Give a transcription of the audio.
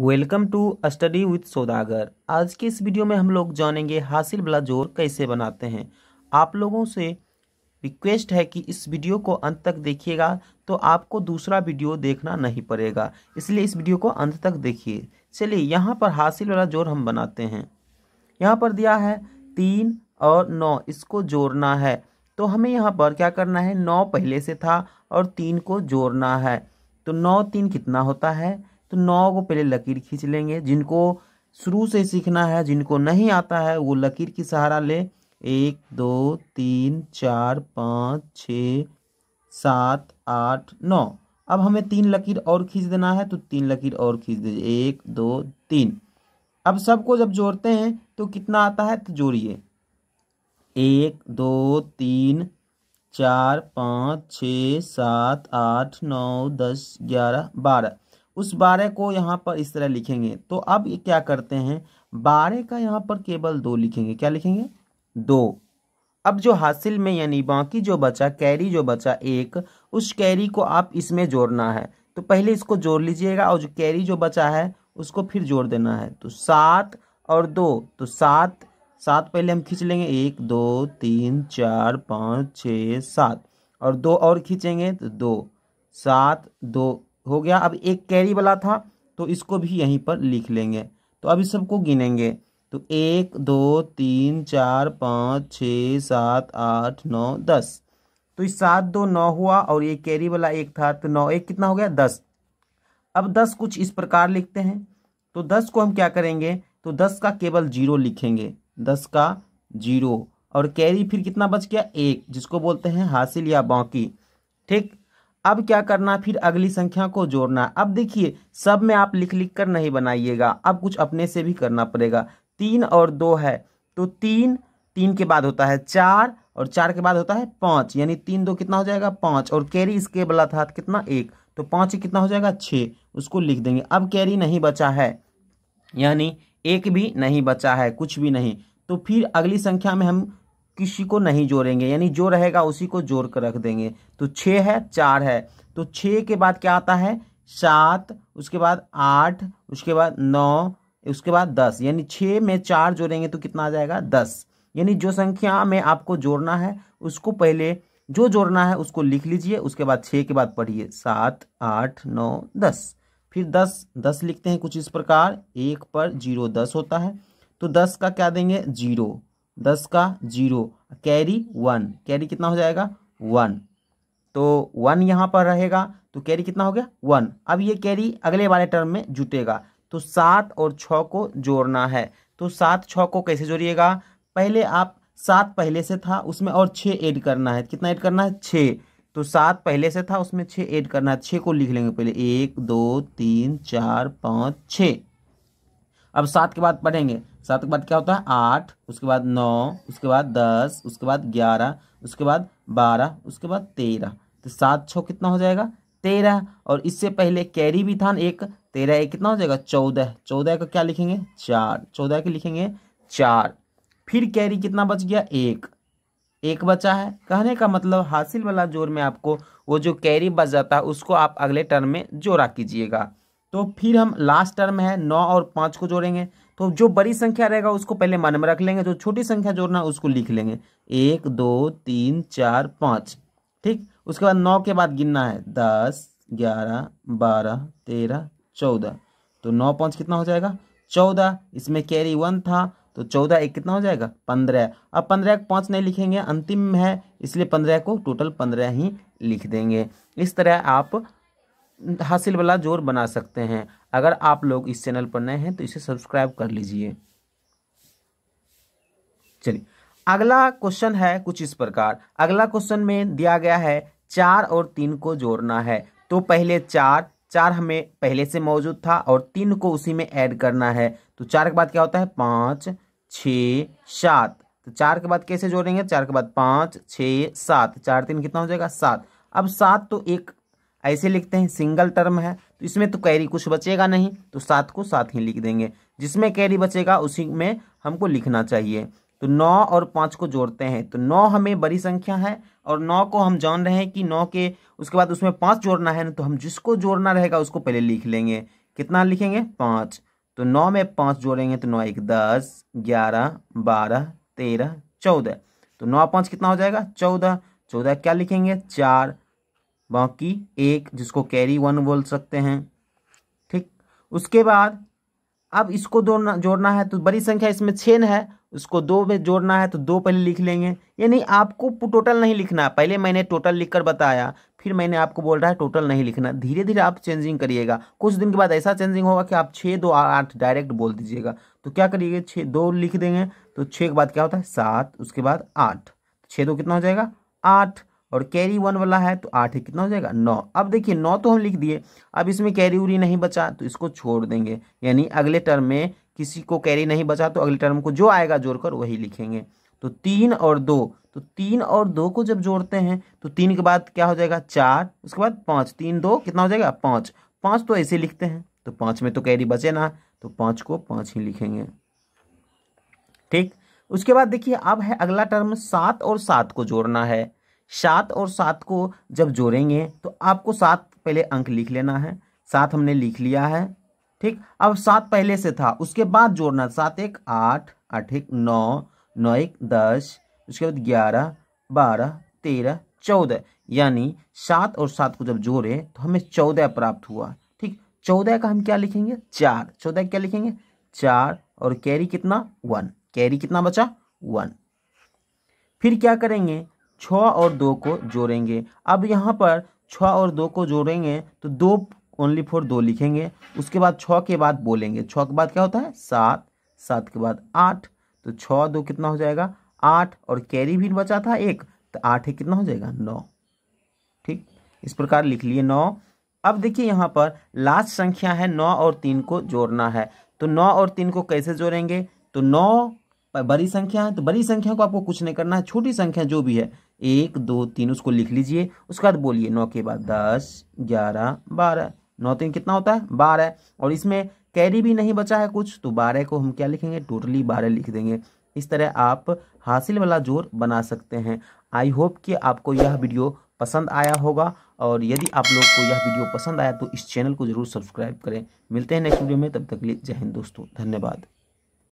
welcome to study with सौदागर आज के इस वीडियो में हम लोग जानेंगे हासिल जोर कैसे बनाते हैं आप लोगों से रिक्वेस्ट है कि इस वीडियो को अंत तक देखिएगा तो आपको दूसरा वीडियो देखना नहीं पड़ेगा इसलिए इस वीडियो को अंत तक देखिए चलिए यहाँ पर हासिल वाला जोर हम बनाते हैं यहाँ पर दिया है तीन और नौ इसको जोड़ना है तो हमें यहाँ पर क्या करना है नौ पहले से था और तीन को जोड़ना है तो नौ तीन कितना होता है तो नौ को पहले लकीर खींच लेंगे जिनको शुरू से सीखना है जिनको नहीं आता है वो लकीर की सहारा ले एक दो तीन चार पाँच छ सात आठ नौ अब हमें तीन लकीर और खींच देना है तो तीन लकीर और खींच दीजिए एक दो तीन अब सबको जब जोड़ते हैं तो कितना आता है तो जोड़िए एक दो तीन चार पाँच छ सात आठ नौ दस ग्यारह बारह उस बारह को यहाँ पर इस तरह लिखेंगे तो अब ये क्या करते हैं बारह का यहाँ पर केवल दो लिखेंगे क्या लिखेंगे दो अब जो हासिल में यानी बाकी जो बचा कैरी जो बचा एक उस कैरी को आप इसमें जोड़ना है तो पहले इसको जोड़ लीजिएगा और जो कैरी जो बचा है उसको फिर जोड़ देना है तो सात और दो तो सात सात पहले हम खींच लेंगे एक दो तीन चार पाँच छ सात और दो और खींचेंगे तो दो सात दो हो गया अब एक कैरी वाला था तो इसको भी यहीं पर लिख लेंगे तो अब इस सबको गिनेंगे तो एक दो तीन चार पाँच छ सात आठ नौ दस तो इस सात दो नौ हुआ और ये कैरी वाला एक था तो नौ एक कितना हो गया दस अब दस कुछ इस प्रकार लिखते हैं तो दस को हम क्या करेंगे तो दस का केवल जीरो लिखेंगे दस का जीरो और कैरी फिर कितना बच गया एक जिसको बोलते हैं हासिल या बाकी ठीक अब क्या करना फिर अगली संख्या को जोड़ना अब देखिए सब में आप लिख लिख कर नहीं बनाइएगा अब कुछ अपने से भी करना पड़ेगा तीन और दो है तो तीन तीन के बाद होता है चार और चार के बाद होता है पाँच यानी तीन दो कितना हो जाएगा पाँच और कैरी इसके वाला था कितना एक तो पाँच कितना हो जाएगा छः उसको लिख देंगे अब कैरी नहीं बचा है यानी एक भी नहीं बचा है कुछ भी नहीं तो फिर अगली संख्या में हम किसी को नहीं जोड़ेंगे यानी जो रहेगा उसी को जोड़ कर रख देंगे तो छः है चार है तो छः के बाद क्या आता है सात उसके बाद आठ उसके बाद नौ उसके बाद दस यानी छः में चार जोड़ेंगे तो कितना आ जाएगा दस यानी जो संख्या में आपको जोड़ना है उसको पहले जो जोड़ना है उसको लिख लीजिए उसके बाद छः के बाद पढ़िए सात आठ नौ दस फिर दस दस लिखते हैं कुछ इस प्रकार एक पर जीरो दस होता है तो दस का क्या देंगे जीरो दस का जीरो कैरी वन कैरी कितना हो जाएगा वन तो वन यहाँ पर रहेगा तो कैरी कितना हो गया वन अब ये कैरी अगले वाले टर्म में जुटेगा तो सात और छ को जोड़ना है तो सात छः को कैसे जोड़िएगा पहले आप सात पहले से था उसमें और छः ऐड करना है कितना ऐड करना है छः तो सात पहले से था उसमें छः ऐड करना है छः को लिख लेंगे पहले एक दो तीन चार पाँच छः अब सात के बाद पढ़ेंगे सात के बाद क्या होता है आठ उसके बाद नौ उसके बाद दस उसके बाद ग्यारह उसके बाद बारह उसके बाद तेरह तो सात छः कितना हो जाएगा तेरह और इससे पहले कैरी भी था एक तेरह एक कितना हो जाएगा चौदह चौदह का क्या लिखेंगे चार चौदह के लिखेंगे चार फिर कैरी कितना बच गया एक एक बचा है कहने का मतलब हासिल वाला जोर में आपको वो जो कैरी बच जाता है उसको आप अगले टर्म में जोड़ा कीजिएगा तो फिर हम लास्ट टर्म है नौ और पाँच को जोड़ेंगे तो जो बड़ी संख्या रहेगा उसको पहले मन में रख लेंगे जो छोटी संख्या जोड़ना उसको लिख लेंगे एक दो तीन चार पाँच ठीक उसके बाद नौ के बाद गिनना है दस ग्यारह बारह तेरह चौदह तो नौ पाँच कितना हो जाएगा चौदह इसमें कैरी वन था तो चौदह एक कितना हो जाएगा पंद्रह अब पंद्रह को पाँच नहीं लिखेंगे अंतिम है इसलिए पंद्रह को टोटल पंद्रह ही लिख देंगे इस तरह आप हासिल वाला जोर बना सकते हैं अगर आप लोग इस चैनल पर नए हैं तो इसे सब्सक्राइब कर लीजिए चलिए अगला क्वेश्चन है कुछ इस प्रकार अगला क्वेश्चन में दिया गया है चार और तीन को जोड़ना है तो पहले चार चार हमें पहले से मौजूद था और तीन को उसी में ऐड करना है तो चार के बाद क्या होता है पाँच छ सात तो चार के बाद कैसे जोड़ेंगे चार के बाद पाँच छ सात चार तीन कितना हो जाएगा सात अब सात तो एक ऐसे लिखते हैं सिंगल टर्म है तो इसमें तो कैरी कुछ बचेगा नहीं तो सात को सात ही लिख देंगे जिसमें कैरी बचेगा उसी में हमको लिखना चाहिए तो नौ और पाँच को जोड़ते हैं तो नौ हमें बड़ी संख्या है और नौ को हम जान रहे हैं कि नौ के उसके बाद उसमें पाँच जोड़ना है ना तो हम जिसको जोड़ना रहेगा उसको पहले लिख लेंगे कितना लिखेंगे पाँच तो नौ में पाँच जोड़ेंगे तो नौ एक दस ग्यारह बारह तेरह चौदह तो नौ पाँच कितना हो जाएगा चौदह चौदह क्या लिखेंगे चार बाकी एक जिसको कैरी वन बोल सकते हैं ठीक उसके बाद अब इसको जोड़ना जोड़ना है तो बड़ी संख्या इसमें छेन है उसको दो में जोड़ना है तो दो पहले लिख लेंगे यानी आपको टोटल नहीं लिखना पहले मैंने टोटल लिखकर बताया फिर मैंने आपको बोल रहा है टोटल नहीं लिखना धीरे धीरे आप चेंजिंग करिएगा कुछ दिन के बाद ऐसा चेंजिंग होगा कि आप छः दो आठ डायरेक्ट बोल दीजिएगा तो क्या करिएगा छः दो लिख देंगे तो छः के बाद क्या होता है सात उसके बाद आठ छः दो कितना हो जाएगा आठ और कैरी वन वाला है तो आठ कितना हो जाएगा नौ अब देखिए नौ तो हम लिख दिए अब इसमें कैरी उरी नहीं बचा तो इसको छोड़ देंगे यानी अगले टर्म में किसी को कैरी नहीं बचा तो अगले टर्म को जो आएगा जोड़कर वही लिखेंगे तो तीन और दो तो तीन और दो को जब जोड़ते हैं तो तीन के बाद क्या हो जाएगा चार उसके बाद पाँच तीन दो कितना हो जाएगा पाँच पाँच तो ऐसे लिखते हैं तो पाँच में तो कैरी बचे ना तो पाँच को पाँच ही लिखेंगे ठीक उसके बाद देखिए अब है अगला टर्म सात और सात को जोड़ना है सात और सात को जब जोड़ेंगे तो आपको सात पहले अंक लिख लेना है सात हमने लिख लिया है ठीक अब सात पहले से था उसके बाद जोड़ना सात एक आठ आठ एक नौ नौ एक दस उसके बाद ग्यारह बारह तेरह चौदह यानी सात और सात को जब जोड़े तो हमें चौदह प्राप्त हुआ ठीक चौदह का हम क्या लिखेंगे चार चौदह क्या लिखेंगे चार और कैरी कितना वन कैरी कितना बचा वन फिर क्या करेंगे छ और दो को जोड़ेंगे अब यहाँ पर छ और दो को जोड़ेंगे तो दो ओनली फोर दो लिखेंगे उसके बाद छ के बाद बोलेंगे छ के बाद क्या होता है सात सात के बाद आठ तो छ दो कितना हो जाएगा आठ और कैरी भी बचा था एक तो आठ ही कितना हो जाएगा नौ ठीक इस प्रकार लिख लिए नौ अब देखिए यहाँ पर लास्ट संख्या है नौ और तीन को जोड़ना है तो नौ और तीन को कैसे जोड़ेंगे तो नौ बड़ी संख्या है तो बड़ी संख्या को आपको कुछ नहीं करना है छोटी संख्या जो भी है एक दो तीन उसको लिख लीजिए उसके बाद बोलिए नौ के बाद दस ग्यारह बारह नौ तीन तो कितना होता है बारह और इसमें कैरी भी नहीं बचा है कुछ तो बारह को हम क्या लिखेंगे टोटली बारह लिख देंगे इस तरह आप हासिल वाला जोर बना सकते हैं आई होप कि आपको यह वीडियो पसंद आया होगा और यदि आप लोग को यह वीडियो पसंद आया तो इस चैनल को जरूर सब्सक्राइब करें मिलते हैं नेक्स्ट वीडियो में तब तक के लिए जय हिंद दोस्तों धन्यवाद